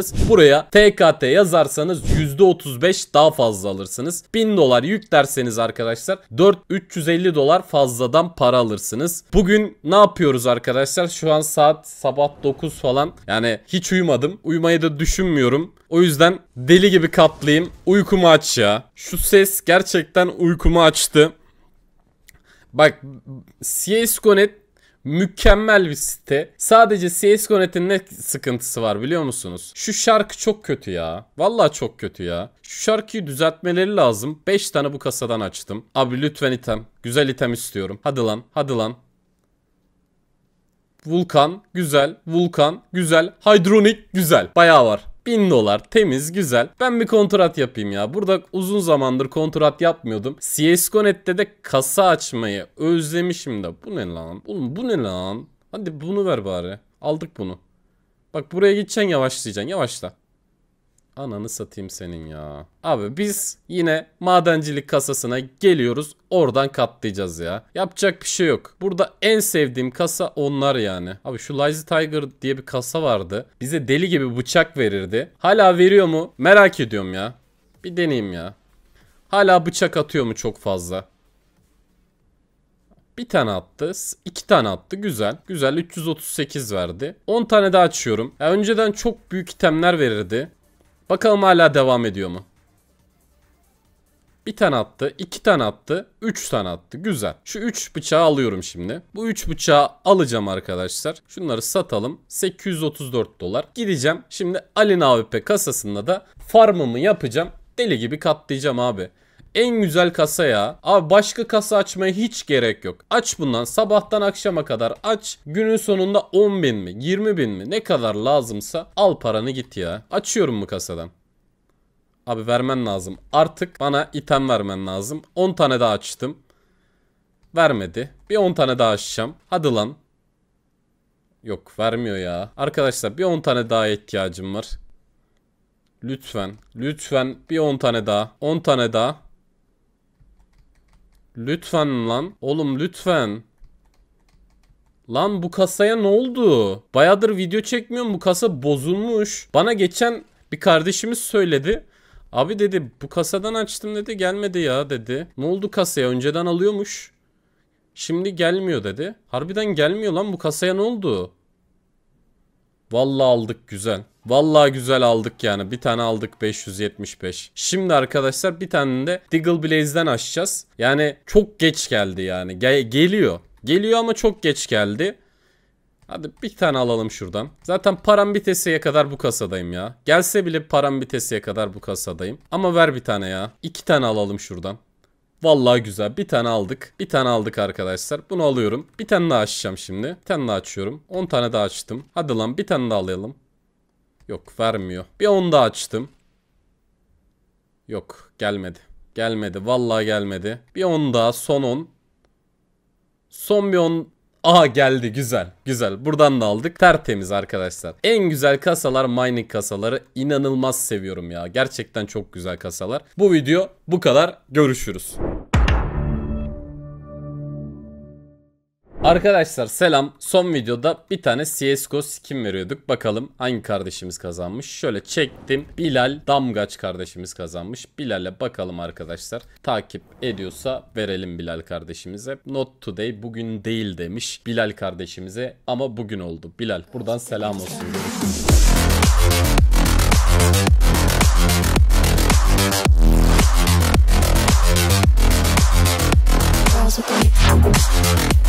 alırsanız buraya TKT yazarsanız %35 daha fazla alırsınız. 1000 dolar yük derseniz arkadaşlar 4 350 dolar fazladan para alırsınız. Bugün ne yapıyoruz arkadaşlar? Şu an saat sabah 9 falan. Yani hiç uyumadım. Uyumayı da düşünmüyorum. O yüzden deli gibi katlayayım. Uykumu aç ya. Şu ses gerçekten uykumu açtı. Bak CSGO.net Mükemmel bir site. Sadece CSGO.net'in ne sıkıntısı var biliyor musunuz? Şu şarkı çok kötü ya. Vallahi çok kötü ya. Şu şarkıyı düzeltmeleri lazım. 5 tane bu kasadan açtım. Abi lütfen item. Güzel item istiyorum. Hadi lan. Hadi lan. Vulkan güzel. Vulkan güzel. Hydronic güzel. Bayağı var. 1000 dolar temiz güzel. Ben bir kontrat yapayım ya. Burada uzun zamandır kontrat yapmıyordum. CSGO.net'te de kasa açmayı özlemişim de. Bu ne lan? Oğlum bu ne lan? Hadi bunu ver bari. Aldık bunu. Bak buraya gideceksin yavaşlayacaksın. Yavaşla. Ananı satayım senin ya. Abi biz yine madencilik kasasına geliyoruz. Oradan katlayacağız ya. Yapacak bir şey yok. Burada en sevdiğim kasa onlar yani. Abi şu Lazy Tiger diye bir kasa vardı. Bize deli gibi bıçak verirdi. Hala veriyor mu? Merak ediyorum ya. Bir deneyeyim ya. Hala bıçak atıyor mu çok fazla? Bir tane attı. iki tane attı. Güzel. Güzel. 338 verdi. 10 tane daha açıyorum. Ya önceden çok büyük itemler verirdi. Bakalım hala devam ediyor mu? Bir tane attı, iki tane attı, üç tane attı. Güzel. Şu üç bıçağı alıyorum şimdi. Bu üç bıçağı alacağım arkadaşlar. Şunları satalım. 834 dolar. Gideceğim. Şimdi Alin AWP kasasında da farmımı yapacağım. Deli gibi katlayacağım abi. En güzel kasa ya. Abi başka kasa açmaya hiç gerek yok. Aç bundan sabahtan akşama kadar aç. Günün sonunda 10 bin mi 20 bin mi ne kadar lazımsa al paranı git ya. Açıyorum mu kasadan? Abi vermen lazım. Artık bana item vermen lazım. 10 tane daha açtım. Vermedi. Bir 10 tane daha açacağım. Hadi lan. Yok vermiyor ya. Arkadaşlar bir 10 tane daha ihtiyacım var. Lütfen. Lütfen bir 10 tane daha. 10 tane daha. Lütfen lan. Oğlum lütfen. Lan bu kasaya ne oldu? Bayadır video çekmiyorum bu kasa bozulmuş. Bana geçen bir kardeşimiz söyledi. Abi dedi bu kasadan açtım dedi gelmedi ya dedi. Ne oldu kasaya önceden alıyormuş. Şimdi gelmiyor dedi. Harbiden gelmiyor lan bu kasaya ne oldu? Vallahi aldık güzel. Vallahi güzel aldık yani. Bir tane aldık 575. Şimdi arkadaşlar bir tane de Diggle Blaze'den açacağız. Yani çok geç geldi yani. Ge geliyor. Geliyor ama çok geç geldi. Hadi bir tane alalım şuradan. Zaten param bitesiye kadar bu kasadayım ya. Gelse bile param bitesiye kadar bu kasadayım. Ama ver bir tane ya. İki tane alalım şuradan. Vallahi güzel. Bir tane aldık. Bir tane aldık arkadaşlar. Bunu alıyorum. Bir tane daha açacağım şimdi. Bir tane daha açıyorum. 10 tane daha açtım. Hadi lan bir tane daha alalım. Yok vermiyor. Bir 10 daha açtım. Yok gelmedi. Gelmedi. Vallahi gelmedi. Bir 10 daha. Son 10. Son bir 10 Aha geldi güzel güzel buradan da aldık tertemiz arkadaşlar en güzel kasalar mining kasaları inanılmaz seviyorum ya gerçekten çok güzel kasalar bu video bu kadar görüşürüz. Arkadaşlar selam. Son videoda bir tane CSGO skin veriyorduk. Bakalım hangi kardeşimiz kazanmış. Şöyle çektim. Bilal Damgaç kardeşimiz kazanmış. Bilal'e bakalım arkadaşlar. Takip ediyorsa verelim Bilal kardeşimize. Not today bugün değil demiş Bilal kardeşimize ama bugün oldu. Bilal buradan selam olsun. Görüşürüz.